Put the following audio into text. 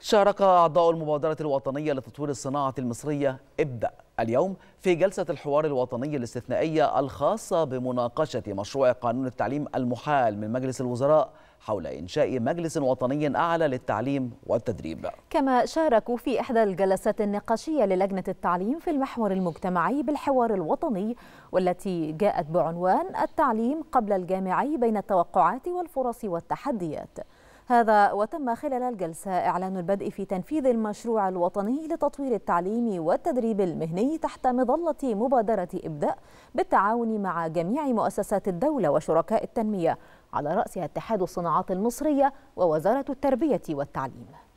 شارك أعضاء المبادرة الوطنية لتطوير الصناعة المصرية ابدأ اليوم في جلسة الحوار الوطني الاستثنائية الخاصة بمناقشة مشروع قانون التعليم المحال من مجلس الوزراء حول إنشاء مجلس وطني أعلى للتعليم والتدريب كما شاركوا في إحدى الجلسات النقاشية للجنة التعليم في المحور المجتمعي بالحوار الوطني والتي جاءت بعنوان التعليم قبل الجامعي بين التوقعات والفرص والتحديات هذا وتم خلال الجلسة إعلان البدء في تنفيذ المشروع الوطني لتطوير التعليم والتدريب المهني تحت مظلة مبادرة إبدأ بالتعاون مع جميع مؤسسات الدولة وشركاء التنمية على رأسها اتحاد الصناعات المصرية ووزارة التربية والتعليم